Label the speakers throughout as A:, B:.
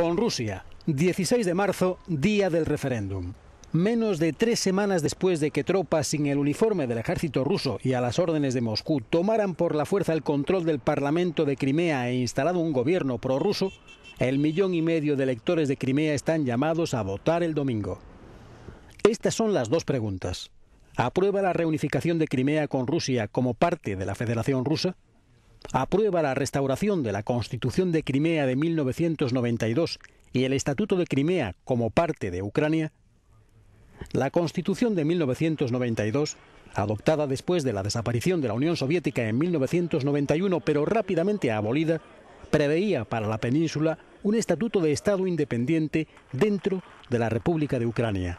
A: Con Rusia, 16 de marzo, día del referéndum. Menos de tres semanas después de que tropas sin el uniforme del ejército ruso y a las órdenes de Moscú tomaran por la fuerza el control del Parlamento de Crimea e instalado un gobierno prorruso, el millón y medio de electores de Crimea están llamados a votar el domingo. Estas son las dos preguntas. ¿Aprueba la reunificación de Crimea con Rusia como parte de la Federación Rusa? aprueba la restauración de la Constitución de Crimea de 1992 y el Estatuto de Crimea como parte de Ucrania, la Constitución de 1992, adoptada después de la desaparición de la Unión Soviética en 1991 pero rápidamente abolida, preveía para la península un estatuto de Estado independiente dentro de la República de Ucrania.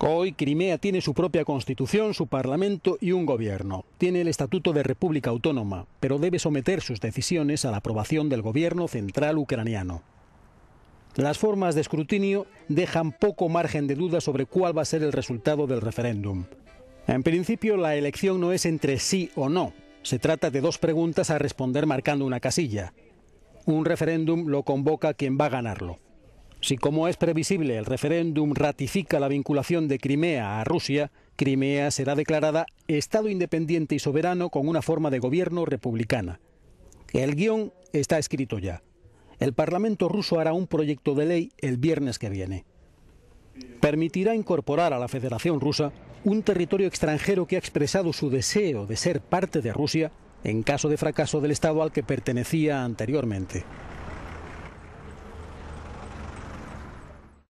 A: Hoy Crimea tiene su propia constitución, su parlamento y un gobierno. Tiene el estatuto de república autónoma, pero debe someter sus decisiones a la aprobación del gobierno central ucraniano. Las formas de escrutinio dejan poco margen de duda sobre cuál va a ser el resultado del referéndum. En principio, la elección no es entre sí o no. Se trata de dos preguntas a responder marcando una casilla. Un referéndum lo convoca quien va a ganarlo. Si como es previsible el referéndum ratifica la vinculación de Crimea a Rusia, Crimea será declarada Estado independiente y soberano con una forma de gobierno republicana. El guión está escrito ya. El Parlamento ruso hará un proyecto de ley el viernes que viene. Permitirá incorporar a la Federación Rusa un territorio extranjero que ha expresado su deseo de ser parte de Rusia en caso de fracaso del Estado al que pertenecía anteriormente.